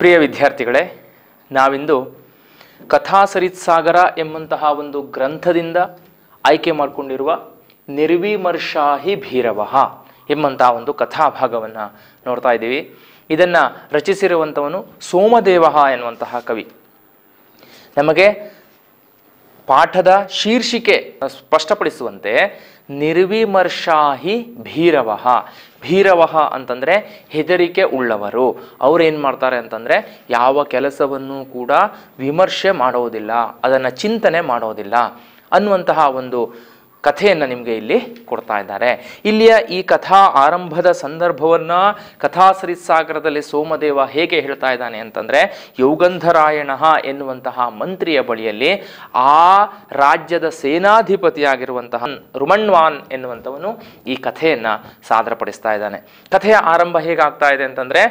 ಪ್ರಿಯ ವಿದ್ಯಾರ್ಥಿಗಳೇ ನಾವಿಂದು ಕಥಾಸರಿತ್ ಸಾಗರ ಎಂಬಂತಹ ಒಂದು ಗ್ರಂಥದಿಂದ ಆಯ್ಕೆ ಮಾಡಿಕೊಂಡಿರುವ ನಿರ್ವಿಮರ್ಶಾಹಿ ಭೀರವಹ ಎಂಬಂತಹ ಒಂದು ಕಥಾಭಾಗವನ್ನು ನೋಡ್ತಾ ಇದ್ದೀವಿ ಇದನ್ನು ರಚಿಸಿರುವಂಥವನು ಸೋಮದೇವ ಎನ್ನುವಂತಹ ಕವಿ ನಮಗೆ ಪಾಠದ ಶೀರ್ಷಿಕೆ ಸ್ಪಷ್ಟಪಡಿಸುವಂತೆ ನಿರ್ವಿಮರ್ಶಾಹಿ ಭೀರವಹ ಭೀರವಹ ಅಂತಂದರೆ ಹೆದರಿಕೆ ಉಳ್ಳವರು ಏನು ಮಾಡ್ತಾರೆ ಅಂತಂದರೆ ಯಾವ ಕೆಲಸವನ್ನು ಕೂಡ ವಿಮರ್ಶೆ ಮಾಡೋದಿಲ್ಲ ಅದನ್ನು ಚಿಂತನೆ ಮಾಡೋದಿಲ್ಲ ಅನ್ನುವಂತಹ ಒಂದು ಕಥೆಯನ್ನು ನಿಮಗೆ ಇಲ್ಲಿ ಕೊಡ್ತಾ ಇದ್ದಾರೆ ಇಲ್ಲಿಯ ಈ ಕಥಾ ಆರಂಭದ ಸಂದರ್ಭವನ್ನು ಕಥಾ ಸಾಗರದಲ್ಲಿ ಸೋಮದೇವ ಹೇಗೆ ಹೇಳ್ತಾ ಇದ್ದಾನೆ ಅಂತಂದರೆ ಯೌಗಂಧರಾಯಣ ಎನ್ನುವಂತಹ ಮಂತ್ರಿಯ ಬಳಿಯಲ್ಲಿ ಆ ರಾಜ್ಯದ ಸೇನಾಧಿಪತಿಯಾಗಿರುವಂತಹ ರುಮಣ್ವಾನ್ ಎನ್ನುವಂಥವನು ಈ ಕಥೆಯನ್ನು ಸಾದರಪಡಿಸ್ತಾ ಇದ್ದಾನೆ ಕಥೆಯ ಆರಂಭ ಹೇಗಾಗ್ತಾ ಇದೆ ಅಂತಂದರೆ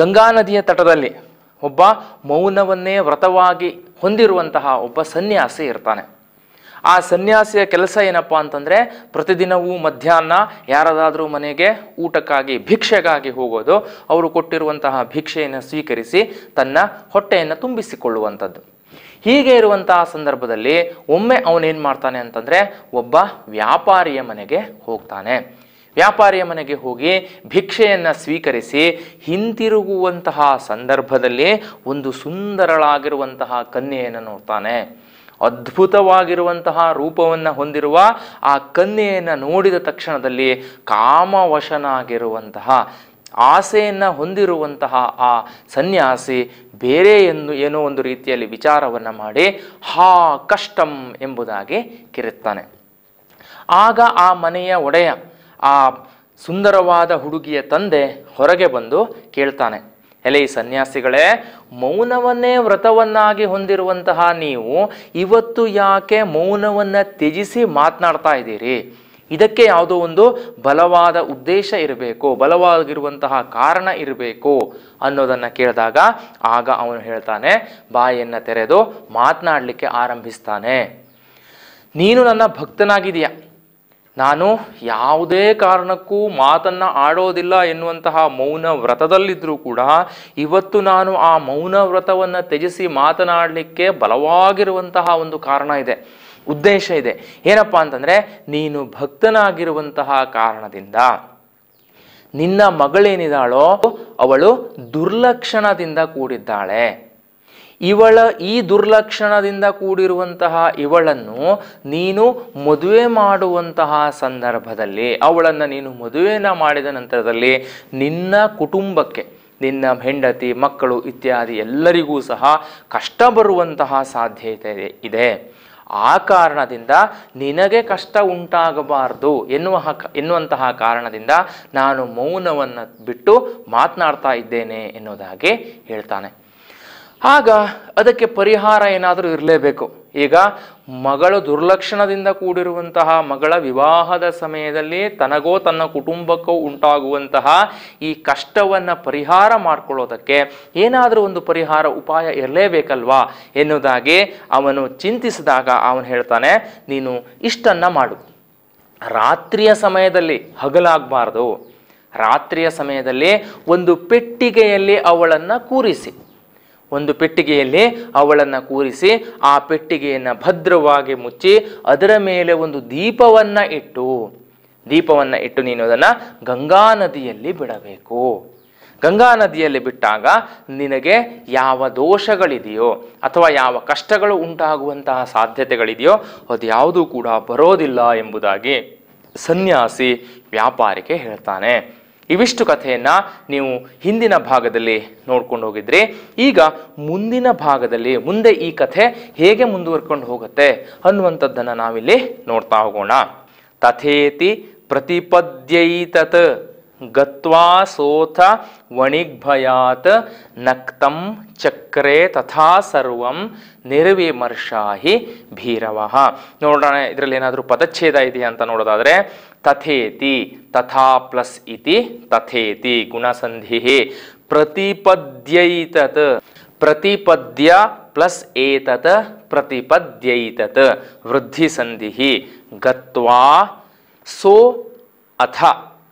ಗಂಗಾ ನದಿಯ ತಟದಲ್ಲಿ ಒಬ್ಬ ಮೌನವನ್ನೇ ವ್ರತವಾಗಿ ಹೊಂದಿರುವಂತಹ ಒಬ್ಬ ಸನ್ಯಾಸಿ ಇರ್ತಾನೆ ಆ ಸನ್ಯಾಸಿಯ ಕೆಲಸ ಏನಪ್ಪ ಅಂತಂದರೆ ಪ್ರತಿದಿನವೂ ಮಧ್ಯಾಹ್ನ ಯಾರದಾದರೂ ಮನೆಗೆ ಊಟಕ್ಕಾಗಿ ಭಿಕ್ಷೆಗಾಗಿ ಹೋಗೋದು ಅವರು ಕೊಟ್ಟಿರುವಂತಹ ಭಿಕ್ಷೆಯನ್ನು ಸ್ವೀಕರಿಸಿ ತನ್ನ ಹೊಟ್ಟೆಯನ್ನು ತುಂಬಿಸಿಕೊಳ್ಳುವಂಥದ್ದು ಹೀಗೆ ಇರುವಂತಹ ಸಂದರ್ಭದಲ್ಲಿ ಒಮ್ಮೆ ಅವನೇನು ಮಾಡ್ತಾನೆ ಅಂತಂದರೆ ಒಬ್ಬ ವ್ಯಾಪಾರಿಯ ಮನೆಗೆ ಹೋಗ್ತಾನೆ ವ್ಯಾಪಾರಿಯ ಮನೆಗೆ ಹೋಗಿ ಭಿಕ್ಷೆಯನ್ನು ಸ್ವೀಕರಿಸಿ ಹಿಂತಿರುಗುವಂತಹ ಸಂದರ್ಭದಲ್ಲಿ ಒಂದು ಸುಂದರಳಾಗಿರುವಂತಹ ಕನ್ಯೆಯನ್ನು ನೋಡ್ತಾನೆ ಅದ್ಭುತವಾಗಿರುವಂತಹ ರೂಪವನ್ನು ಹೊಂದಿರುವ ಆ ಕನ್ಯೆಯನ್ನು ನೋಡಿದ ತಕ್ಷಣದಲ್ಲಿ ಕಾಮವಶನಾಗಿರುವಂತಹ ಆಸೆಯನ್ನು ಹೊಂದಿರುವಂತಹ ಆ ಸನ್ಯಾಸಿ ಬೇರೆ ಎಂದು ಏನೋ ಒಂದು ರೀತಿಯಲ್ಲಿ ವಿಚಾರವನ್ನು ಮಾಡಿ ಹಾ ಕಷ್ಟಂ ಎಂಬುದಾಗಿ ಕಿರುತ್ತಾನೆ ಆಗ ಆ ಮನೆಯ ಒಡೆಯ ಆ ಸುಂದರವಾದ ಹುಡುಗಿಯ ತಂದೆ ಹೊರಗೆ ಬಂದು ಕೇಳ್ತಾನೆ ಎಲೆ ಈ ಸನ್ಯಾಸಿಗಳೇ ಮೌನವನ್ನೇ ವ್ರತವನ್ನಾಗಿ ಹೊಂದಿರುವಂತಹ ನೀವು ಇವತ್ತು ಯಾಕೆ ಮೌನವನ್ನು ತ್ಯಜಿಸಿ ಮಾತನಾಡ್ತಾ ಇದ್ದೀರಿ ಇದಕ್ಕೆ ಯಾವುದೋ ಒಂದು ಬಲವಾದ ಉದ್ದೇಶ ಇರಬೇಕು ಬಲವಾಗಿರುವಂತಹ ಕಾರಣ ಇರಬೇಕು ಅನ್ನೋದನ್ನು ಕೇಳಿದಾಗ ಆಗ ಅವನು ಹೇಳ್ತಾನೆ ಬಾಯಿಯನ್ನು ತೆರೆದು ಮಾತನಾಡಲಿಕ್ಕೆ ಆರಂಭಿಸ್ತಾನೆ ನೀನು ನನ್ನ ಭಕ್ತನಾಗಿದೆಯಾ ನಾನು ಯಾವುದೇ ಕಾರಣಕ್ಕೂ ಮಾತನ್ನು ಆಡೋದಿಲ್ಲ ಎನ್ನುವಂತಹ ಮೌನ ವ್ರತದಲ್ಲಿದ್ದರೂ ಕೂಡ ಇವತ್ತು ನಾನು ಆ ಮೌನ ವ್ರತವನ್ನು ತ್ಯಜಿಸಿ ಮಾತನಾಡಲಿಕ್ಕೆ ಬಲವಾಗಿರುವಂತಹ ಒಂದು ಕಾರಣ ಇದೆ ಉದ್ದೇಶ ಇದೆ ಏನಪ್ಪ ಅಂತಂದರೆ ನೀನು ಭಕ್ತನಾಗಿರುವಂತಹ ಕಾರಣದಿಂದ ನಿನ್ನ ಮಗಳೇನಿದ್ದಾಳೋ ಅವಳು ದುರ್ಲಕ್ಷಣದಿಂದ ಕೂಡಿದ್ದಾಳೆ ಇವಳ ಈ ದುರ್ಲಕ್ಷಣದಿಂದ ಕೂಡಿರುವಂತಹ ಇವಳನ್ನು ನೀನು ಮದುವೆ ಮಾಡುವಂತಹ ಸಂದರ್ಭದಲ್ಲಿ ಅವಳನ್ನು ನೀನು ಮದುವೆನ ಮಾಡಿದ ನಂತರದಲ್ಲಿ ನಿನ್ನ ಕುಟುಂಬಕ್ಕೆ ನಿನ್ನ ಹೆಂಡತಿ ಮಕ್ಕಳು ಇತ್ಯಾದಿ ಎಲ್ಲರಿಗೂ ಸಹ ಕಷ್ಟ ಬರುವಂತಹ ಸಾಧ್ಯತೆ ಇದೆ ಆ ಕಾರಣದಿಂದ ನಿನಗೆ ಕಷ್ಟ ಉಂಟಾಗಬಾರ್ದು ಎನ್ನುವ ಎನ್ನುವಂತಹ ಕಾರಣದಿಂದ ನಾನು ಮೌನವನ್ನು ಬಿಟ್ಟು ಮಾತನಾಡ್ತಾ ಇದ್ದೇನೆ ಎನ್ನುವುದಾಗಿ ಹೇಳ್ತಾನೆ ಆಗ ಅದಕ್ಕೆ ಪರಿಹಾರ ಏನಾದರೂ ಇರಲೇಬೇಕು ಈಗ ಮಗಳು ದುರ್ಲಕ್ಷಣದಿಂದ ಕೂಡಿರುವಂತಹ ಮಗಳ ವಿವಾಹದ ಸಮಯದಲ್ಲಿ ತನಗೋ ತನ್ನ ಕುಟುಂಬಕ್ಕೋ ಉಂಟಾಗುವಂತಹ ಈ ಕಷ್ಟವನ್ನು ಪರಿಹಾರ ಮಾಡಿಕೊಳ್ಳೋದಕ್ಕೆ ಏನಾದರೂ ಒಂದು ಪರಿಹಾರ ಉಪಾಯ ಇರಲೇಬೇಕಲ್ವಾ ಎನ್ನುವುದಾಗಿ ಅವನು ಚಿಂತಿಸಿದಾಗ ಅವನು ಹೇಳ್ತಾನೆ ನೀನು ಇಷ್ಟನ್ನು ಮಾಡು ರಾತ್ರಿಯ ಸಮಯದಲ್ಲಿ ಹಗಲಾಗಬಾರ್ದು ರಾತ್ರಿಯ ಸಮಯದಲ್ಲಿ ಒಂದು ಪೆಟ್ಟಿಗೆಯಲ್ಲಿ ಅವಳನ್ನು ಕೂರಿಸಿ ಒಂದು ಪೆಟ್ಟಿಗೆಯಲ್ಲಿ ಅವಳನ್ನು ಕೂರಿಸಿ ಆ ಪೆಟ್ಟಿಗೆಯನ್ನು ಭದ್ರವಾಗಿ ಮುಚ್ಚಿ ಅದರ ಮೇಲೆ ಒಂದು ದೀಪವನ್ನು ಇಟ್ಟು ದೀಪವನ್ನು ಇಟ್ಟು ನೀನು ಅದನ್ನು ಗಂಗಾ ನದಿಯಲ್ಲಿ ಬಿಡಬೇಕು ಗಂಗಾ ನದಿಯಲ್ಲಿ ಬಿಟ್ಟಾಗ ನಿನಗೆ ಯಾವ ದೋಷಗಳಿದೆಯೋ ಅಥವಾ ಯಾವ ಕಷ್ಟಗಳು ಉಂಟಾಗುವಂತಹ ಸಾಧ್ಯತೆಗಳಿದೆಯೋ ಅದು ಯಾವುದೂ ಕೂಡ ಬರೋದಿಲ್ಲ ಎಂಬುದಾಗಿ ಸನ್ಯಾಸಿ ವ್ಯಾಪಾರಿಗೆ ಹೇಳ್ತಾನೆ ಇವಿಷ್ಟು ಕಥೆಯನ್ನು ನೀವು ಹಿಂದಿನ ಭಾಗದಲ್ಲಿ ನೋಡ್ಕೊಂಡು ಹೋಗಿದ್ರಿ ಈಗ ಮುಂದಿನ ಭಾಗದಲ್ಲಿ ಮುಂದೆ ಈ ಕಥೆ ಹೇಗೆ ಮುಂದುವರ್ಕೊಂಡು ಹೋಗುತ್ತೆ ಅನ್ನುವಂಥದ್ದನ್ನು ನಾವಿಲ್ಲಿ ನೋಡ್ತಾ ಹೋಗೋಣ ತಥೇತಿ ಪ್ರತಿಪದ್ಯೈತತ್ ಗತ್ವಾ ಸೋಥ ವಣಿಗ್ಭಯಾತ್ ನಕ್ತಂ ಚಕ್ರೆ ತಥಾ ಸರ್ವಂ ನಿರ್ವಿಮರ್ಶಾಹಿ ಭೀರವಃ ನೋಡೋಣ ಇದರಲ್ಲಿ ಏನಾದರೂ ಪದಚ್ಛೇದ ಇದೆಯಾ ಅಂತ ನೋಡೋದಾದರೆ तथेति तथा प्लस इति तथेति गुणसंधि प्रतिपद्यत प्रतिपद्य प्लस एतत प्रतिपद्यत वृद्धि संधि गत्वा सो अथ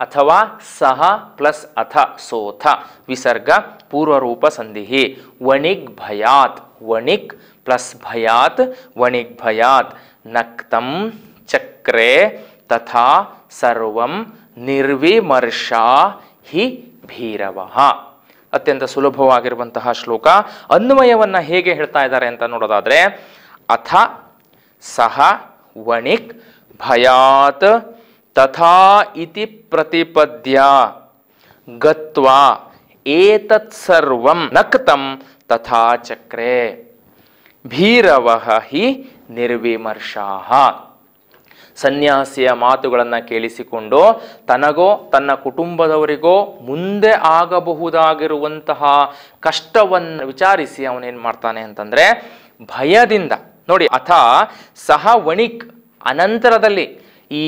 अथवा सह प्लस अथ सोथ विसर्ग पूर्व रूप संधि वणिक भयात वणिक प्लस भयात वणिक भयात नक्तम चक्रे ತಥಾ ಸರ್ವಂ ನಿರ್ವಿಮರ್ಷಾ ಹಿ ಭೀರವ ಅತ್ಯಂತ ಸುಲಭವಾಗಿರುವಂತಹ ಶ್ಲೋಕ ಅನ್ವಯವನ್ನು ಹೇಗೆ ಹೇಳ್ತಾ ಇದ್ದಾರೆ ಅಂತ ನೋಡೋದಾದರೆ ಅಥ ಸಹ ವಣಿಕ್ ಭಯಾತ್ ತಥಾ ಇತಿ ಪ್ರತಿಪದ್ಯ ಗತ್ವಾ ಏತತ್ಸರ್ವಂ ನಕ್ತಂ ತಥಾ ಚಕ್ರೆ ಭೀರವ ಹಿ ನಿರ್ವಿಮರ್ಷಾ ಸನ್ಯಾಸಿಯ ಮಾತುಗಳನ್ನು ಕೇಳಿಸಿಕೊಂಡು ತನಗೋ ತನ್ನ ಕುಟುಂಬದವರಿಗೋ ಮುಂದೆ ಆಗಬಹುದಾಗಿರುವಂತಹ ಕಷ್ಟವನ್ನು ವಿಚಾರಿಸಿ ಅವನೇನು ಮಾಡ್ತಾನೆ ಅಂತಂದರೆ ಭಯದಿಂದ ನೋಡಿ ಅಥ ಸಹ ವಣಿಕ್ ಅನಂತರದಲ್ಲಿ ಈ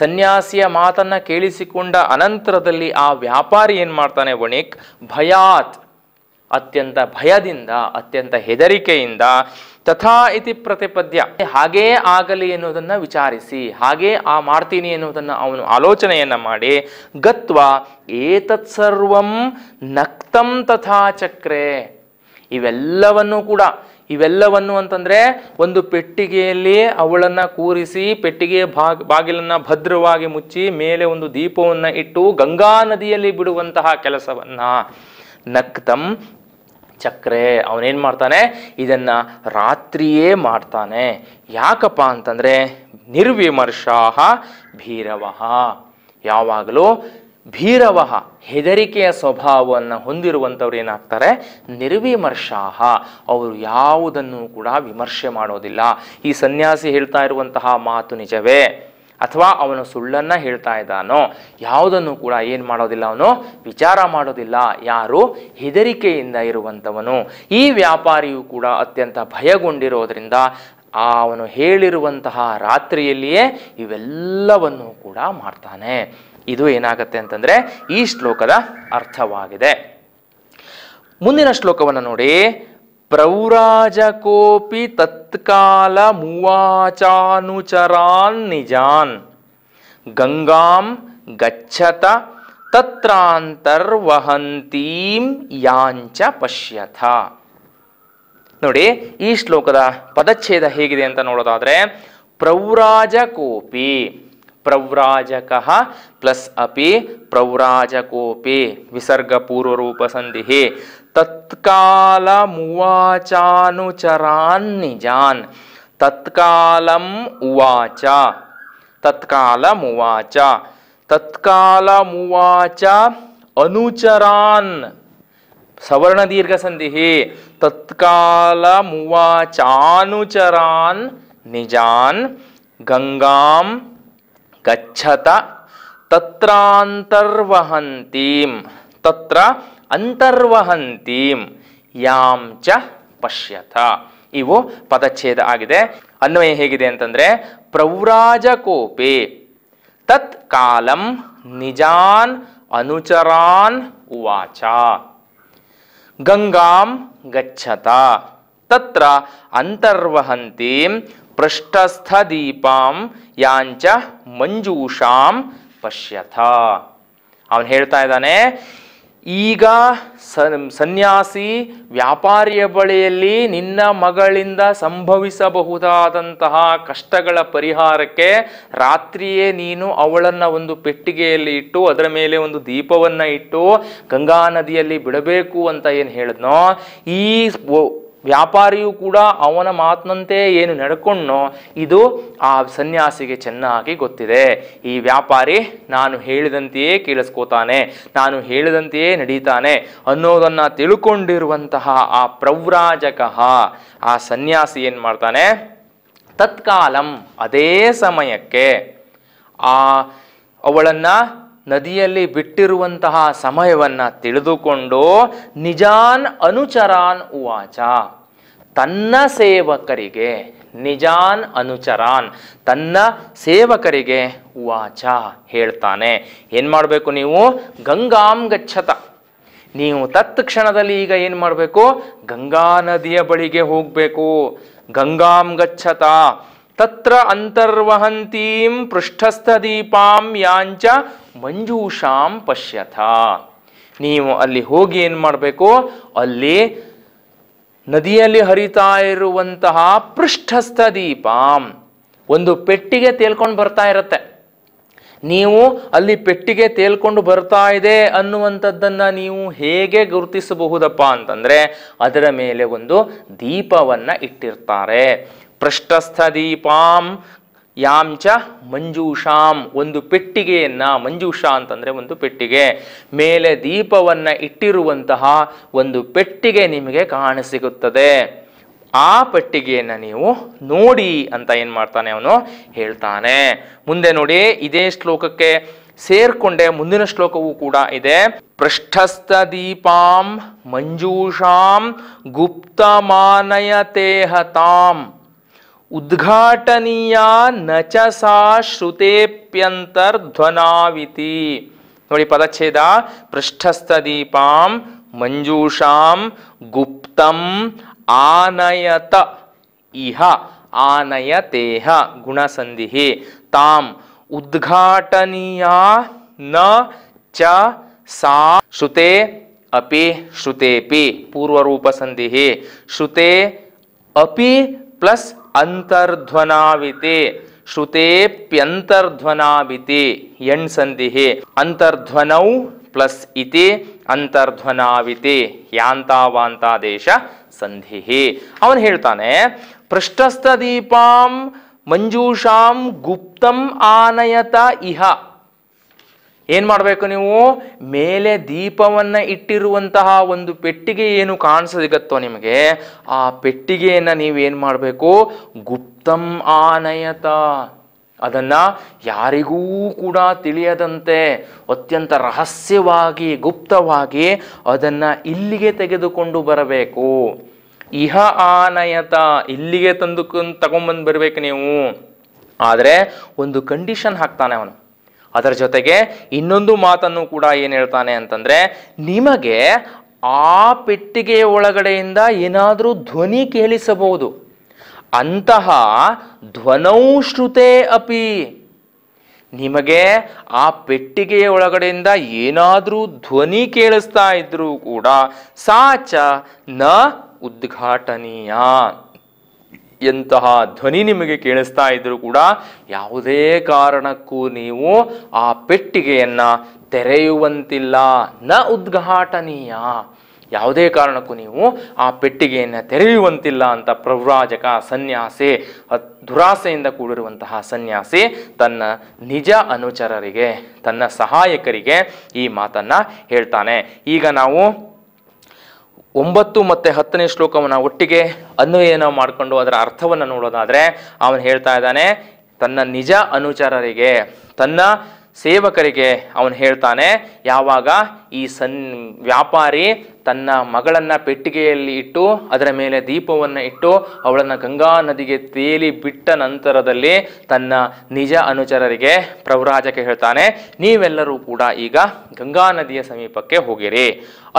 ಸನ್ಯಾಸಿಯ ಮಾತನ್ನು ಕೇಳಿಸಿಕೊಂಡ ಅನಂತರದಲ್ಲಿ ಆ ವ್ಯಾಪಾರಿ ಏನು ಮಾಡ್ತಾನೆ ವಣಿಕ್ ಭಯಾತ್ ಅತ್ಯಂತ ಭಯದಿಂದ ಅತ್ಯಂತ ಹೆದರಿಕೆಯಿಂದ ತಥಾ ಇತಿ ಪ್ರತಿಪದ್ಯ ಹಾಗೇ ಆಗಲಿ ಎನ್ನುವುದನ್ನ ವಿಚಾರಿಸಿ ಹಾಗೇ ಆ ಮಾಡ್ತೀನಿ ಎನ್ನುವುದನ್ನ ಅವನು ಆಲೋಚನೆಯನ್ನ ಮಾಡಿ ಗತ್ವ ಏತತ್ಸರ್ವಂ ನಕ್ತಂ ತಥಾ ಚಕ್ರೆ ಇವೆಲ್ಲವನ್ನು ಕೂಡ ಇವೆಲ್ಲವನ್ನು ಅಂತಂದ್ರೆ ಒಂದು ಪೆಟ್ಟಿಗೆಯಲ್ಲಿ ಅವಳನ್ನ ಕೂರಿಸಿ ಪೆಟ್ಟಿಗೆಯ ಬಾಗ್ ಬಾಗಿಲನ್ನು ಭದ್ರವಾಗಿ ಮುಚ್ಚಿ ಮೇಲೆ ಒಂದು ದೀಪವನ್ನು ಇಟ್ಟು ಗಂಗಾ ನದಿಯಲ್ಲಿ ಬಿಡುವಂತಹ ಕೆಲಸವನ್ನ ನಕ್ತಂ ಚಕ್ರೆ ಅವನೇನು ಮಾಡ್ತಾನೆ ಇದನ್ನು ರಾತ್ರಿಯೇ ಮಾಡ್ತಾನೆ ಯಾಕಪ್ಪ ಅಂತಂದರೆ ನಿರ್ವಿಮರ್ಶಾಹ ಭೀರವಃ ಯಾವಾಗಲೂ ಭೀರವಹ ಹೆದರಿಕೆಯ ಸ್ವಭಾವವನ್ನು ಹೊಂದಿರುವಂಥವ್ರು ಏನಾಗ್ತಾರೆ ನಿರ್ವಿಮರ್ಶಾಹ ಅವರು ಯಾವುದನ್ನು ಕೂಡ ವಿಮರ್ಶೆ ಮಾಡೋದಿಲ್ಲ ಈ ಸನ್ಯಾಸಿ ಹೇಳ್ತಾ ಇರುವಂತಹ ಮಾತು ನಿಜವೇ ಅಥವಾ ಅವನು ಸುಳ್ಳನ್ನು ಹೇಳ್ತಾ ಇದ್ದಾನೋ ಯಾವುದನ್ನು ಕೂಡ ಏನು ಮಾಡೋದಿಲ್ಲ ಅವನು ವಿಚಾರ ಮಾಡೋದಿಲ್ಲ ಯಾರು ಹೆದರಿಕೆಯಿಂದ ಇರುವಂಥವನು ಈ ವ್ಯಾಪಾರಿಯು ಕೂಡ ಅತ್ಯಂತ ಭಯಗೊಂಡಿರೋದ್ರಿಂದ ಆ ಅವನು ಹೇಳಿರುವಂತಹ ರಾತ್ರಿಯಲ್ಲಿಯೇ ಇವೆಲ್ಲವನ್ನು ಕೂಡ ಮಾಡ್ತಾನೆ ಇದು ಏನಾಗತ್ತೆ ಅಂತಂದರೆ ಈ ಶ್ಲೋಕದ ಅರ್ಥವಾಗಿದೆ ಮುಂದಿನ ಶ್ಲೋಕವನ್ನು ನೋಡಿ प्रौराजकोपि तत्काल मुवाचानुचरान् निजान् गङ्गां गच्छत ತತ್ರಾಂತರ್ವಹಂತೀಂ ಯಾಂಚ ಪಶ್ಯಥ ನೋಡಿ ಈ ಶ್ಲೋಕದ ಪದಚ್ಛೇದ ಹೇಗಿದೆ ಅಂತ ನೋಡೋದಾದ್ರೆ ಪ್ರೌರಾಜಕೋಪಿ प्रव्राजक प्लस अपि प्रव्राजकोपि विसर्ग पूर्व रूप संधि तत्काल मुवाचानुचरान निजान तत्कालम उवाचा तत्काल मुवाचा तत्काल मुवाचा अनुचरान सवर्ण दीर्घ संधि तत्काल निजान गंगाम ಗಚ್ಚತ ತತ್ರಾಂತರ್ವಹಂತೀಂ ತತ್ರ ಅಂತರ್ವಹಂತೀಂ ಯಾಂ ಚ ಪಶ್ಯತ ಇವು ಪದಚ್ಛೇದ ಆಗಿದೆ ಅನ್ವಯ ಹೇಗಿದೆ ಅಂತಂದರೆ ಪ್ರವ್ರಾಜಕೋಪಿ ತತ್ ಕಾಲಂ ನಿಜಾನ್ ಅನುಚರಾನ್ ಉವಾಚ ಗಂಗಾಂ ಗಚ್ಚತ ತತ್ರ ಅಂತರ್ವಹಂತೀಂ ದೀಪಾಂ ಯಾಂಚ ಮಂಜೂಷಾಂ ಪಶ್ಯಥ ಅವನು ಹೇಳ್ತಾ ಇದ್ದಾನೆ ಈಗ ಸನ್ಯಾಸಿ ವ್ಯಾಪಾರಿಯ ಬಳಿಯಲ್ಲಿ ನಿನ್ನ ಮಗಳಿಂದ ಸಂಭವಿಸಬಹುದಾದಂತಹ ಕಷ್ಟಗಳ ಪರಿಹಾರಕ್ಕೆ ರಾತ್ರಿಯೇ ನೀನು ಅವಳನ್ನು ಒಂದು ಪೆಟ್ಟಿಗೆಯಲ್ಲಿ ಇಟ್ಟು ಅದರ ಮೇಲೆ ಒಂದು ದೀಪವನ್ನು ಇಟ್ಟು ಗಂಗಾ ನದಿಯಲ್ಲಿ ಬಿಡಬೇಕು ಅಂತ ಏನು ಹೇಳಿದ್ನೋ ಈ ವ್ಯಾಪಾರಿಯೂ ಕೂಡ ಅವನ ಮಾತಿನಂತೆ ಏನು ನಡ್ಕೊಂಡೋ ಇದು ಆ ಸನ್ಯಾಸಿಗೆ ಚೆನ್ನಾಗಿ ಗೊತ್ತಿದೆ ಈ ವ್ಯಾಪಾರಿ ನಾನು ಹೇಳಿದಂತೆಯೇ ಕೇಳಿಸ್ಕೋತಾನೆ ನಾನು ಹೇಳಿದಂತೆಯೇ ನಡೀತಾನೆ ಅನ್ನೋದನ್ನು ತಿಳ್ಕೊಂಡಿರುವಂತಹ ಆ ಪ್ರವ್ರಾಜಕಃ ಆ ಸನ್ಯಾಸಿ ಏನು ಮಾಡ್ತಾನೆ ತತ್ಕಾಲಂ ಅದೇ ಸಮಯಕ್ಕೆ ಆ ಅವಳನ್ನು ನದಿಯಲ್ಲಿ ಬಿಟ್ಟಿರುವಂತಹ ಸಮಯವನ್ನು ತಿಳಿದುಕೊಂಡು ನಿಜಾನ್ ಅನುಚರಾನ್ ಉವಾಚ ತನ್ನ ಸೇವಕರಿಗೆ ನಿಜಾನ್ ಅನುಚರಾನ್ ತನ್ನ ಸೇವಕರಿಗೆ ಉಚ ಹೇಳ್ತಾನೆ ಏನು ಮಾಡಬೇಕು ನೀವು ಗಂಗಾಂ ಗಚ್ಚತ ನೀವು ತತ್ ಕ್ಷಣದಲ್ಲಿ ಈಗ ಏನು ಮಾಡಬೇಕು ಗಂಗಾ ನದಿಯ ಬಳಿಗೆ ಹೋಗಬೇಕು ಗಂಗಾಂ ಗಚ್ಚತ ತತ್ರ ಅಂತರ್ವಹಂತೀಂ ದೀಪಾಂ ಯಾಂಚ ಮಂಜೂಷಾಂ ಪಶ್ಯಥ ನೀವು ಅಲ್ಲಿ ಹೋಗಿ ಏನು ಮಾಡಬೇಕು ಅಲ್ಲಿ ನದಿಯಲ್ಲಿ ಹರಿತಾ ಇರುವಂತಹ ಪೃಷ್ಠಸ್ಥ ದೀಪಾಂ ಒಂದು ಪೆಟ್ಟಿಗೆ ತೇಲ್ಕೊಂಡು ಬರ್ತಾ ಇರತ್ತೆ ನೀವು ಅಲ್ಲಿ ಪೆಟ್ಟಿಗೆ ತೇಲ್ಕೊಂಡು ಬರ್ತಾ ಇದೆ ಅನ್ನುವಂಥದ್ದನ್ನು ನೀವು ಹೇಗೆ ಗುರುತಿಸಬಹುದಪ್ಪ ಅಂತಂದರೆ ಅದರ ಮೇಲೆ ಒಂದು ದೀಪವನ್ನು ಇಟ್ಟಿರ್ತಾರೆ ಪೃಷ್ಠಸ್ಥದೀಪಾಂ ಯಾಂಚ ಮಂಜೂಷಾಂ ಒಂದು ಪೆಟ್ಟಿಗೆಯನ್ನು ಮಂಜೂಷಾ ಅಂತಂದ್ರೆ ಒಂದು ಪೆಟ್ಟಿಗೆ ಮೇಲೆ ದೀಪವನ್ನು ಇಟ್ಟಿರುವಂತಹ ಒಂದು ಪೆಟ್ಟಿಗೆ ನಿಮಗೆ ಕಾಣಸಿಗುತ್ತದೆ ಆ ಪೆಟ್ಟಿಗೆಯನ್ನು ನೀವು ನೋಡಿ ಅಂತ ಏನು ಮಾಡ್ತಾನೆ ಅವನು ಹೇಳ್ತಾನೆ ಮುಂದೆ ನೋಡಿ ಇದೇ ಶ್ಲೋಕಕ್ಕೆ ಸೇರ್ಕೊಂಡೆ ಮುಂದಿನ ಶ್ಲೋಕವೂ ಕೂಡ ಇದೆ ಪೃಷ್ಠಸ್ಥ ದೀಪಾಂ ಮಂಜೂಷಾಂ ಗುಪ್ತಮಾನಯತೆ ಹತಾಂ ಉದ್ಘಾಟನೀಯ ನಚ ಸಾ ಶ್ರುತೆಪ್ಯಂತರ್ಧ್ವನಾವಿತಿ ನೋಡಿ ಪದಚ್ಛೇದ ಪೃಷ್ಠಸ್ಥದೀಪಾಂ ಮಂಜೂಷಾಂ ಗುಪ್ತಂ ಆನಯತ ಇಹ ಆನಯತೇಹ ಗುಣಸಂಧಿ ತಾಂ ಉದ್ಘಾಟನೀಯ ನ ಚ ಸಾ ಶ್ರುತೆ अपि श्रुतेपि पूर्वरूप संधि श्रुते अपि प्लस अंतर्ध्वनाविते श्रुतेप्यंतर्ध्वनाविते यण संधि अंतर्ध्वनौ प्लस इते अंतर्ध्वनाविते यांतावांतादेश संधि अवन हेतने पृष्ठस्थ दीपां मंजूषा गुप्त आनयत इहा ಏನು ಮಾಡಬೇಕು ನೀವು ಮೇಲೆ ದೀಪವನ್ನು ಇಟ್ಟಿರುವಂತಹ ಒಂದು ಪೆಟ್ಟಿಗೆ ಏನು ಕಾಣಿಸೋದಿಗತ್ತೋ ನಿಮಗೆ ಆ ಪೆಟ್ಟಿಗೆಯನ್ನು ನೀವೇನು ಮಾಡಬೇಕು ಗುಪ್ತಂ ಆನಯತ ಅದನ್ನು ಯಾರಿಗೂ ಕೂಡ ತಿಳಿಯದಂತೆ ಅತ್ಯಂತ ರಹಸ್ಯವಾಗಿ ಗುಪ್ತವಾಗಿ ಅದನ್ನು ಇಲ್ಲಿಗೆ ತೆಗೆದುಕೊಂಡು ಬರಬೇಕು ಇಹ ಆನಯತ ಇಲ್ಲಿಗೆ ತಂದು ತಗೊಂಡ್ಬಂದು ಬರಬೇಕು ನೀವು ಆದರೆ ಒಂದು ಕಂಡೀಷನ್ ಹಾಕ್ತಾನೆ ಅವನು ಅದರ ಜೊತೆಗೆ ಇನ್ನೊಂದು ಮಾತನ್ನು ಕೂಡ ಏನು ಹೇಳ್ತಾನೆ ಅಂತಂದರೆ ನಿಮಗೆ ಆ ಪೆಟ್ಟಿಗೆಯ ಒಳಗಡೆಯಿಂದ ಏನಾದರೂ ಧ್ವನಿ ಕೇಳಿಸಬಹುದು ಅಂತಹ ಧ್ವನೌಶ್ರುತೆ ಅಪಿ ನಿಮಗೆ ಆ ಪೆಟ್ಟಿಗೆಯ ಒಳಗಡೆಯಿಂದ ಏನಾದರೂ ಧ್ವನಿ ಕೇಳಿಸ್ತಾ ಇದ್ರೂ ಕೂಡ ಸಾಚ ನ ಉದ್ಘಾಟನೀಯ ಎಂತಹ ಧ್ವನಿ ನಿಮಗೆ ಕೇಳಿಸ್ತಾ ಇದ್ದರೂ ಕೂಡ ಯಾವುದೇ ಕಾರಣಕ್ಕೂ ನೀವು ಆ ಪೆಟ್ಟಿಗೆಯನ್ನು ತೆರೆಯುವಂತಿಲ್ಲ ನ ಉದ್ಘಾಟನೀಯ ಯಾವುದೇ ಕಾರಣಕ್ಕೂ ನೀವು ಆ ಪೆಟ್ಟಿಗೆಯನ್ನು ತೆರೆಯುವಂತಿಲ್ಲ ಅಂತ ಪ್ರವ್ರಾಜಕ ಸನ್ಯಾಸಿ ದುರಾಸೆಯಿಂದ ಕೂಡಿರುವಂತಹ ಸನ್ಯಾಸಿ ತನ್ನ ನಿಜ ಅನುಚರರಿಗೆ ತನ್ನ ಸಹಾಯಕರಿಗೆ ಈ ಮಾತನ್ನು ಹೇಳ್ತಾನೆ ಈಗ ನಾವು ಒಂಬತ್ತು ಮತ್ತು ಹತ್ತನೇ ಶ್ಲೋಕವನ್ನು ಒಟ್ಟಿಗೆ ಅನ್ವಯನ ಮಾಡಿಕೊಂಡು ಅದರ ಅರ್ಥವನ್ನು ನೋಡೋದಾದರೆ ಅವನು ಹೇಳ್ತಾ ಇದ್ದಾನೆ ತನ್ನ ನಿಜ ಅನುಚರರಿಗೆ ತನ್ನ ಸೇವಕರಿಗೆ ಅವನು ಹೇಳ್ತಾನೆ ಯಾವಾಗ ಈ ಸನ್ ವ್ಯಾಪಾರಿ ತನ್ನ ಮಗಳನ್ನು ಪೆಟ್ಟಿಗೆಯಲ್ಲಿ ಇಟ್ಟು ಅದರ ಮೇಲೆ ದೀಪವನ್ನು ಇಟ್ಟು ಅವಳನ್ನು ಗಂಗಾ ನದಿಗೆ ತೇಲಿ ಬಿಟ್ಟ ನಂತರದಲ್ಲಿ ತನ್ನ ನಿಜ ಅನುಚರರಿಗೆ ಪ್ರವರಾಜಕ್ಕೆ ಹೇಳ್ತಾನೆ ನೀವೆಲ್ಲರೂ ಕೂಡ ಈಗ ಗಂಗಾ ನದಿಯ ಸಮೀಪಕ್ಕೆ ಹೋಗಿರಿ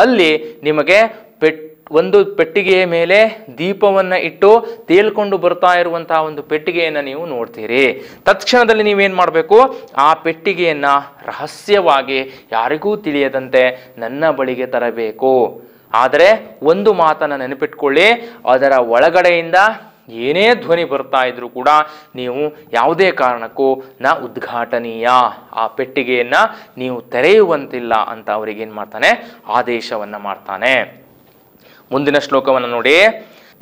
ಅಲ್ಲಿ ನಿಮಗೆ ಪೆಟ್ ಒಂದು ಪೆಟ್ಟಿಗೆಯ ಮೇಲೆ ದೀಪವನ್ನು ಇಟ್ಟು ತೇಲ್ಕೊಂಡು ಬರ್ತಾ ಇರುವಂತಹ ಒಂದು ಪೆಟ್ಟಿಗೆಯನ್ನು ನೀವು ನೋಡ್ತೀರಿ ತತ್ಕ್ಷಣದಲ್ಲಿ ನೀವೇನು ಮಾಡಬೇಕು ಆ ಪೆಟ್ಟಿಗೆಯನ್ನು ರಹಸ್ಯವಾಗಿ ಯಾರಿಗೂ ತಿಳಿಯದಂತೆ ನನ್ನ ಬಳಿಗೆ ತರಬೇಕು ಆದರೆ ಒಂದು ಮಾತನ್ನು ನೆನಪಿಟ್ಕೊಳ್ಳಿ ಅದರ ಒಳಗಡೆಯಿಂದ ಏನೇ ಧ್ವನಿ ಬರ್ತಾ ಇದ್ರೂ ಕೂಡ ನೀವು ಯಾವುದೇ ಕಾರಣಕ್ಕೂ ನ ಉದ್ಘಾಟನೀಯ ಆ ಪೆಟ್ಟಿಗೆಯನ್ನು ನೀವು ತೆರೆಯುವಂತಿಲ್ಲ ಅಂತ ಏನು ಮಾಡ್ತಾನೆ ಆದೇಶವನ್ನು ಮಾಡ್ತಾನೆ ಮುಂದಿನ ಶ್ಲೋಕವನ್ನು ನೋಡಿ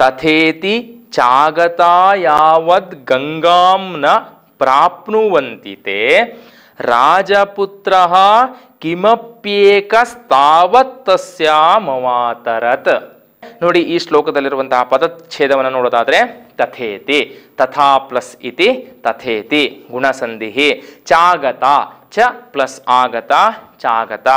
ತಥೇತಿ ಚಾಗತ ಯಾವದ್ ಗಂಗಾಂನ ಪ್ರಾಪ್ನುವಂತಿತೆ ರಾಜಪುತ್ರ ಕಿಮಪ್ಯೇಕಸ್ತಾವತ್ತಸ್ಯಾಮವಾತರತ್ ನೋಡಿ ಈ ಶ್ಲೋಕದಲ್ಲಿರುವಂತಹ ಪದಚ್ಛೇದವನ್ನು ನೋಡೋದಾದ್ರೆ ತಥೇತಿ ತಥಾ ಪ್ಲಸ್ ಇತಿ ತಥೇತಿ ಗುಣಸಂಧಿ ಚಾಗತ ಚ ಪ್ಲಸ್ ಆಗತ ಚಾಗತ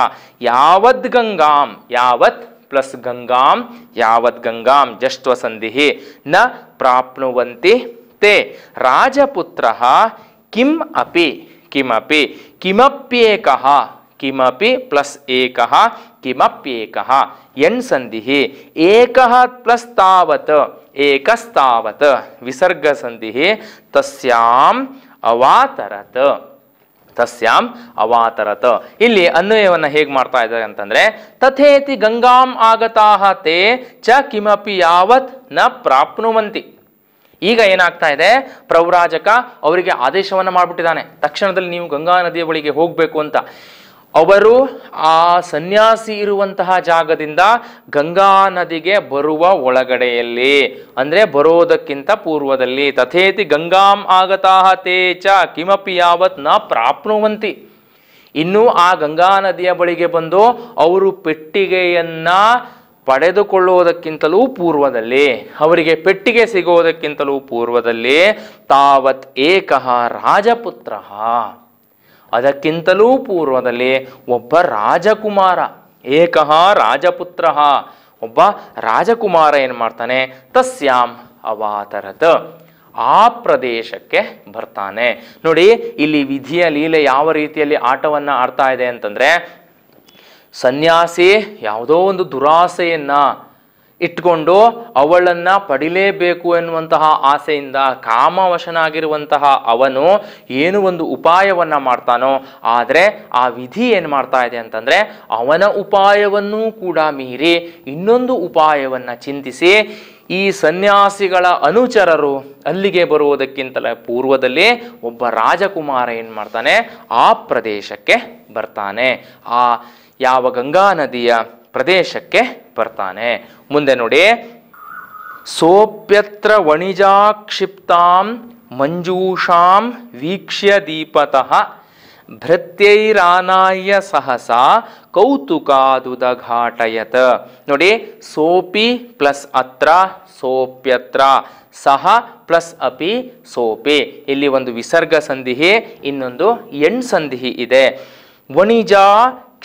ಯಾವದ್ ಗಂಗಾಂ ಯಾವತ್ प्लस गंगाम यावत गंगाम जष्ट्व संधि न प्राप्नुवन्ति ते राजपुत्र किम अपि किमपि किमप्येकः किमपि प्लस एकः किमप्येकः यन् संधि एकः प्लस तावत् एकस्तावत् विसर्गसन्धिः तस्याम् अवातरत् ತಸ್ಯಾಂ ಅವಾತರತ ಇಲ್ಲಿ ಅನ್ವಯವನ್ನು ಹೇಗೆ ಮಾಡ್ತಾ ಇದ್ದಾರೆ ಅಂತಂದ್ರೆ ತಥೇತಿ ಗಂಗಾಂ ಆಗತಾಹ ತೇ ಚ ಕಿಮಪಿ ಯಾವತ್ ನ ಪ್ರಾಪ್ನುವಂತಿ ಈಗ ಏನಾಗ್ತಾ ಇದೆ ಪ್ರವರಾಜಕ ಅವರಿಗೆ ಆದೇಶವನ್ನು ಮಾಡ್ಬಿಟ್ಟಿದ್ದಾನೆ ತಕ್ಷಣದಲ್ಲಿ ನೀವು ಗಂಗಾ ನದಿಯ ಬಳಿಗೆ ಹೋಗಬೇಕು ಅಂತ ಅವರು ಆ ಸನ್ಯಾಸಿ ಇರುವಂತಹ ಜಾಗದಿಂದ ಗಂಗಾ ನದಿಗೆ ಬರುವ ಒಳಗಡೆಯಲ್ಲಿ ಅಂದರೆ ಬರೋದಕ್ಕಿಂತ ಪೂರ್ವದಲ್ಲಿ ತಥೇತಿ ಗಂಗಾಂ ಆಗತಾ ತೇಚ ಕಿಮಪಿ ಯಾವತ್ ನ ಪ್ರಾಪ್ನುವಂತಿ ಇನ್ನು ಆ ಗಂಗಾ ನದಿಯ ಬಳಿಗೆ ಬಂದು ಅವರು ಪೆಟ್ಟಿಗೆಯನ್ನ ಪಡೆದುಕೊಳ್ಳುವುದಕ್ಕಿಂತಲೂ ಪೂರ್ವದಲ್ಲಿ ಅವರಿಗೆ ಪೆಟ್ಟಿಗೆ ಸಿಗುವುದಕ್ಕಿಂತಲೂ ಪೂರ್ವದಲ್ಲಿ ತಾವತ್ ಏಕಃ ರಾಜಪುತ್ರ ಅದಕ್ಕಿಂತಲೂ ಪೂರ್ವದಲ್ಲಿ ಒಬ್ಬ ರಾಜಕುಮಾರ ಏಕಹ ರಾಜಪುತ್ರ ಒಬ್ಬ ರಾಜಕುಮಾರ ಏನು ಮಾಡ್ತಾನೆ ತಸ್ಯಾಂ ಅವಾತರತ್ ಆ ಪ್ರದೇಶಕ್ಕೆ ಬರ್ತಾನೆ ನೋಡಿ ಇಲ್ಲಿ ವಿಧಿಯ ಲೀಲೆ ಯಾವ ರೀತಿಯಲ್ಲಿ ಆಟವನ್ನು ಆಡ್ತಾ ಇದೆ ಅಂತಂದರೆ ಸನ್ಯಾಸಿ ಯಾವುದೋ ಒಂದು ದುರಾಸೆಯನ್ನು ಇಟ್ಕೊಂಡು ಅವಳನ್ನು ಪಡಿಲೇಬೇಕು ಎನ್ನುವಂತಹ ಆಸೆಯಿಂದ ಕಾಮವಶನಾಗಿರುವಂತಹ ಅವನು ಏನು ಒಂದು ಉಪಾಯವನ್ನು ಮಾಡ್ತಾನೋ ಆದರೆ ಆ ವಿಧಿ ಏನು ಮಾಡ್ತಾ ಇದೆ ಅಂತಂದರೆ ಅವನ ಉಪಾಯವನ್ನೂ ಕೂಡ ಮೀರಿ ಇನ್ನೊಂದು ಉಪಾಯವನ್ನು ಚಿಂತಿಸಿ ಈ ಸನ್ಯಾಸಿಗಳ ಅನುಚರರು ಅಲ್ಲಿಗೆ ಬರುವುದಕ್ಕಿಂತಲೇ ಪೂರ್ವದಲ್ಲಿ ಒಬ್ಬ ರಾಜಕುಮಾರ ಏನು ಮಾಡ್ತಾನೆ ಆ ಪ್ರದೇಶಕ್ಕೆ ಬರ್ತಾನೆ ಆ ಯಾವ ಗಂಗಾ ನದಿಯ ಪ್ರದೇಶಕ್ಕೆ ಬರ್ತಾನೆ ಮುಂದೆ ನೋಡಿ ಸೋಪ್ಯತ್ರ ವಣಿಜಾಕ್ಷಿಪ್ತಾಂ ಮಂಜೂಷಾಂ ವೀಕ್ಷ್ಯ ದೀಪತಃ ಭೃತ್ಯೈರಾನಾಯ ಸಹಸಾ ಘಾಟಯತ ನೋಡಿ ಸೋಪಿ ಪ್ಲಸ್ ಅತ್ರ ಸೋಪ್ಯತ್ರ ಸಹ ಪ್ಲಸ್ ಅಪಿ ಸೋಪಿ ಇಲ್ಲಿ ಒಂದು ವಿಸರ್ಗ ಸಂಧಿಹಿ ಇನ್ನೊಂದು ಎಣ್ ಸಂಧಿ ಇದೆ ವಣಿಜಾ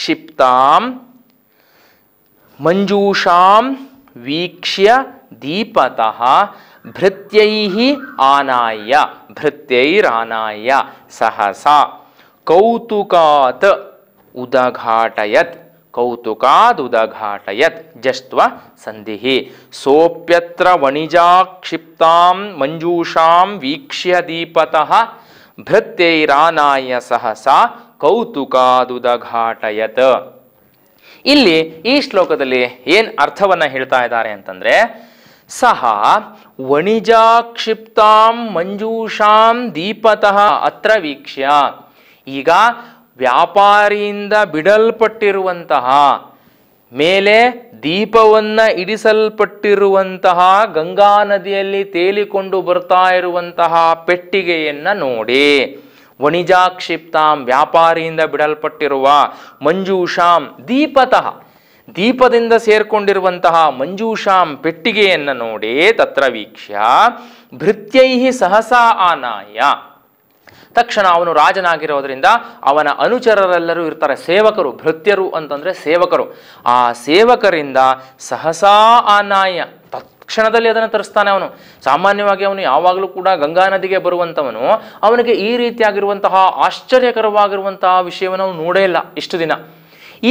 ಕ್ಷಿಪ್ತಾಂ मंजूषा वीक्ष्य दीपत भृत्य आनाय भृत्यनाय सहसा कौतुकात् उदघाटयत कौतुकादुदघाटयत जस्व संधि सोप्यत्र वणिजा क्षिप्ता मंजूषा वीक्ष्य दीपत भृत्यनाय सहसा कौतुकादुदघाटयत ಇಲ್ಲಿ ಈ ಶ್ಲೋಕದಲ್ಲಿ ಏನು ಅರ್ಥವನ್ನ ಹೇಳ್ತಾ ಇದ್ದಾರೆ ಅಂತಂದ್ರೆ ಸಹ ವಣಿಜಾಕ್ಷಿಪ್ತಾಂ ಮಂಜೂಷಾಂ ದೀಪತಃ ಅತ್ರ ವೀಕ್ಷ್ಯ ಈಗ ವ್ಯಾಪಾರಿಯಿಂದ ಬಿಡಲ್ಪಟ್ಟಿರುವಂತಹ ಮೇಲೆ ದೀಪವನ್ನ ಇಡಿಸಲ್ಪಟ್ಟಿರುವಂತಹ ಗಂಗಾ ನದಿಯಲ್ಲಿ ತೇಲಿಕೊಂಡು ಬರ್ತಾ ಇರುವಂತಹ ಪೆಟ್ಟಿಗೆಯನ್ನು ನೋಡಿ ವಣಿಜಾಕ್ಷಿಪ್ತಾಂ ವ್ಯಾಪಾರಿಯಿಂದ ಬಿಡಲ್ಪಟ್ಟಿರುವ ಮಂಜೂಷಾಂ ದೀಪತಃ ದೀಪದಿಂದ ಸೇರ್ಕೊಂಡಿರುವಂತಹ ಮಂಜೂಷಾಂ ಪೆಟ್ಟಿಗೆಯನ್ನು ನೋಡಿ ತತ್ರ ವೀಕ್ಷ್ಯ ಭೃತ್ಯೈ ಸಹಸಾ ಆನಾಯ ತಕ್ಷಣ ಅವನು ರಾಜನಾಗಿರೋದ್ರಿಂದ ಅವನ ಅನುಚರರೆಲ್ಲರೂ ಇರ್ತಾರೆ ಸೇವಕರು ಭೃತ್ಯರು ಅಂತಂದರೆ ಸೇವಕರು ಆ ಸೇವಕರಿಂದ ಸಹಸಾ ಆನಾಯ ಕ್ಷಣದಲ್ಲಿ ಅದನ್ನು ತರಿಸ್ತಾನೆ ಅವನು ಸಾಮಾನ್ಯವಾಗಿ ಅವನು ಯಾವಾಗಲೂ ಕೂಡ ಗಂಗಾ ನದಿಗೆ ಬರುವಂಥವನು ಅವನಿಗೆ ಈ ರೀತಿಯಾಗಿರುವಂತಹ ಆಶ್ಚರ್ಯಕರವಾಗಿರುವಂತಹ ವಿಷಯವನ್ನು ಅವನು ನೋಡೇ ಇಲ್ಲ ಇಷ್ಟು ದಿನ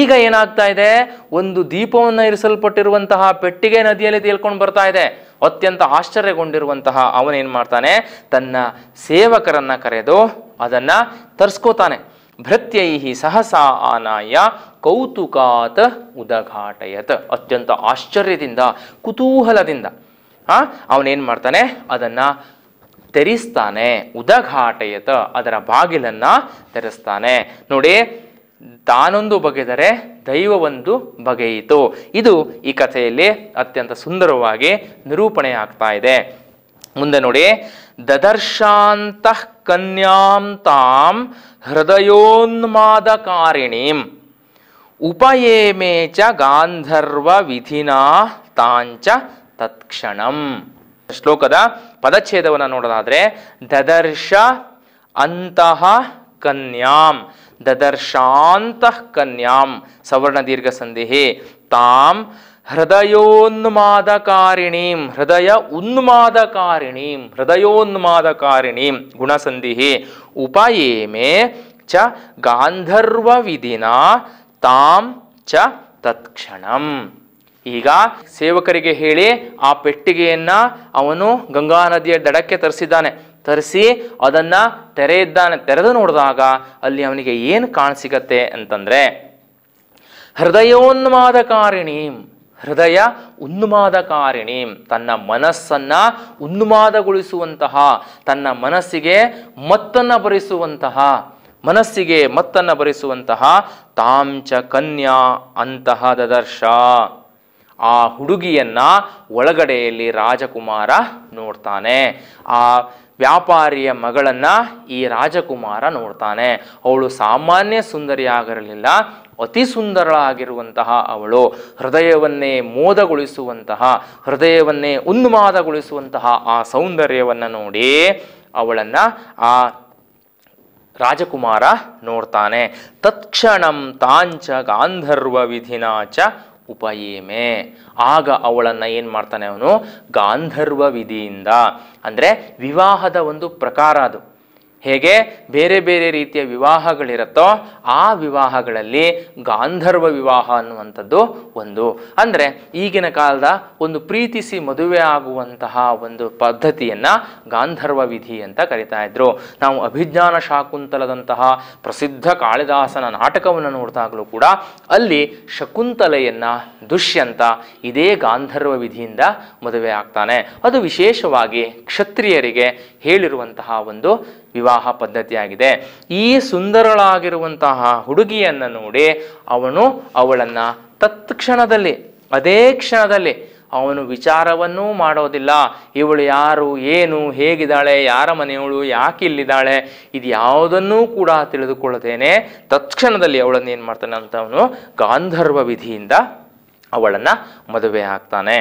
ಈಗ ಏನಾಗ್ತಾ ಇದೆ ಒಂದು ದೀಪವನ್ನು ಇರಿಸಲ್ಪಟ್ಟಿರುವಂತಹ ಪೆಟ್ಟಿಗೆ ನದಿಯಲ್ಲಿ ತೇಳ್ಕೊಂಡು ಬರ್ತಾ ಇದೆ ಅತ್ಯಂತ ಆಶ್ಚರ್ಯಗೊಂಡಿರುವಂತಹ ಅವನೇನು ಮಾಡ್ತಾನೆ ತನ್ನ ಸೇವಕರನ್ನು ಕರೆದು ಅದನ್ನು ತರಿಸ್ಕೋತಾನೆ ಭೃತ್ಯೈ ಸಹಸಾ ಆನಾಯ ಕೌತುಕಾತ ಉದಘಾಟಯತ್ ಅತ್ಯಂತ ಆಶ್ಚರ್ಯದಿಂದ ಕುತೂಹಲದಿಂದ ಅವನೇನು ಮಾಡ್ತಾನೆ ಅದನ್ನು ತೆರಿಸ್ತಾನೆ ಉದಘಾಟಯತ ಅದರ ಬಾಗಿಲನ್ನು ತೆರೆಸ್ತಾನೆ ನೋಡಿ ತಾನೊಂದು ಬಗೆದರೆ ದೈವವೊಂದು ಬಗೆಯಿತು ಇದು ಈ ಕಥೆಯಲ್ಲಿ ಅತ್ಯಂತ ಸುಂದರವಾಗಿ ನಿರೂಪಣೆ ಆಗ್ತಾ ಇದೆ ಮುಂದೆ ನೋಡಿ ದದರ್ಶಾಂತ ಕನ್ಯಾಂ ತಾಂ ಹೃದಯೋನ್ಮಾದಕಾರಿಣೀಂ ಉಪಯೇಮೇ ಚ ಗಾಂಧರ್ವ ವಿಧಿನಾ ತಾಂಚ ತತ್ಕ್ಷಣಂ ಶ್ಲೋಕದ ಪದಚ್ಛೇದವನ್ನು ನೋಡೋದಾದ್ರೆ ದದರ್ಶ ಅಂತಹ ಕನ್ಯಾಂ ದದರ್ಶಾಂತ ಕನ್ಯಾಂ ಸವರ್ಣ ದೀರ್ಘ ತಾಂ ಹೃದಯೋನ್ಮಾದಕಾರಿಣೀಂ ಹೃದಯ ಉನ್ಮಾದಕಾರಿಣೀಂ ಹೃದಯೋನ್ಮಾದಕಾರಿಣೀಂ ಗುಣಸಂಧಿಹಿ ಉಪಯೇಮೆ ಚ ಗಾಂಧರ್ವವಿಧಿನ ತಾಂ ಚ ತತ್ಕ್ಷಣಂ ಈಗ ಸೇವಕರಿಗೆ ಹೇಳಿ ಆ ಪೆಟ್ಟಿಗೆಯನ್ನ ಅವನು ಗಂಗಾ ನದಿಯ ದಡಕ್ಕೆ ತರಿಸಿದ್ದಾನೆ ತರಿಸಿ ಅದನ್ನ ತೆರೆಯಿದ್ದಾನೆ ತೆರೆದು ನೋಡಿದಾಗ ಅಲ್ಲಿ ಅವನಿಗೆ ಏನು ಕಾಣಸಿಗತ್ತೆ ಅಂತಂದ್ರೆ ಹೃದಯೋನ್ಮಾದಕಾರಿಣೀಂ ಹೃದಯ ಉನ್ಮಾದಕಾರಿಣಿ ತನ್ನ ಮನಸ್ಸನ್ನು ಉನ್ಮಾದಗೊಳಿಸುವಂತಹ ತನ್ನ ಮನಸ್ಸಿಗೆ ಮತ್ತನ್ನು ಬರಿಸುವಂತಹ ಮನಸ್ಸಿಗೆ ಮತ್ತನ್ನು ಬರಿಸುವಂತಹ ತಾಂಚ ಕನ್ಯಾ ಅಂತಹ ದದರ್ಶ ಆ ಹುಡುಗಿಯನ್ನ ಒಳಗಡೆಯಲ್ಲಿ ರಾಜಕುಮಾರ ನೋಡ್ತಾನೆ ಆ ವ್ಯಾಪಾರಿಯ ಮಗಳನ್ನು ಈ ರಾಜಕುಮಾರ ನೋಡ್ತಾನೆ ಅವಳು ಸಾಮಾನ್ಯ ಸುಂದರಿಯಾಗಿರಲಿಲ್ಲ ಅತಿ ಸುಂದರಳಾಗಿರುವಂತಹ ಅವಳು ಹೃದಯವನ್ನೇ ಮೋದಗೊಳಿಸುವಂತಹ ಹೃದಯವನ್ನೇ ಉನ್ಮಾದಗೊಳಿಸುವಂತಹ ಆ ಸೌಂದರ್ಯವನ್ನು ನೋಡಿ ಅವಳನ್ನು ಆ ರಾಜಕುಮಾರ ನೋಡ್ತಾನೆ ತತ್ಕ್ಷಣಂ ತಾಂಚ ಗಾಂಧರ್ವ ವಿಧಿನಾಚ ಉಪಯೇಮೆ ಆಗ ಅವಳನ್ನು ಏನು ಮಾಡ್ತಾನೆ ಅವನು ಗಾಂಧರ್ವ ವಿಧಿಯಿಂದ ಅಂದರೆ ವಿವಾಹದ ಒಂದು ಪ್ರಕಾರ ಅದು ಹೇಗೆ ಬೇರೆ ಬೇರೆ ರೀತಿಯ ವಿವಾಹಗಳಿರುತ್ತೋ ಆ ವಿವಾಹಗಳಲ್ಲಿ ಗಾಂಧರ್ವ ವಿವಾಹ ಅನ್ನುವಂಥದ್ದು ಒಂದು ಅಂದರೆ ಈಗಿನ ಕಾಲದ ಒಂದು ಪ್ರೀತಿಸಿ ಮದುವೆ ಆಗುವಂತಹ ಒಂದು ಪದ್ಧತಿಯನ್ನು ಗಾಂಧರ್ವ ವಿಧಿ ಅಂತ ಕರಿತಾ ಇದ್ರು ನಾವು ಅಭಿಜ್ಞಾನ ಶಾಕುಂತಲದಂತಹ ಪ್ರಸಿದ್ಧ ಕಾಳಿದಾಸನ ನಾಟಕವನ್ನು ನೋಡಿದಾಗಲೂ ಕೂಡ ಅಲ್ಲಿ ಶಕುಂತಲೆಯನ್ನು ದುಷ್ಯಂತ ಇದೇ ಗಾಂಧರ್ವ ವಿಧಿಯಿಂದ ಮದುವೆ ಆಗ್ತಾನೆ ಅದು ವಿಶೇಷವಾಗಿ ಕ್ಷತ್ರಿಯರಿಗೆ ಹೇಳಿರುವಂತಹ ಒಂದು ವಿವಾಹ ಪದ್ಧತಿಯಾಗಿದೆ ಈ ಸುಂದರಳಾಗಿರುವಂತಹ ಹುಡುಗಿಯನ್ನು ನೋಡಿ ಅವನು ಅವಳನ್ನು ತತ್ಕ್ಷಣದಲ್ಲಿ ಅದೇ ಕ್ಷಣದಲ್ಲಿ ಅವನು ವಿಚಾರವನ್ನೂ ಮಾಡೋದಿಲ್ಲ ಇವಳು ಯಾರು ಏನು ಹೇಗಿದ್ದಾಳೆ ಯಾರ ಮನೆಯವಳು ಯಾಕೆ ಇಲ್ಲಿದ್ದಾಳೆ ಇದು ಯಾವುದನ್ನೂ ಕೂಡ ತಿಳಿದುಕೊಳ್ಳದೇನೆ ತತ್ಕ್ಷಣದಲ್ಲಿ ಅವಳನ್ನು ಏನು ಮಾಡ್ತಾನೆ ಅಂತ ಅವನು ಗಾಂಧರ್ವ ವಿಧಿಯಿಂದ ಅವಳನ್ನು ಮದುವೆ ಆಗ್ತಾನೆ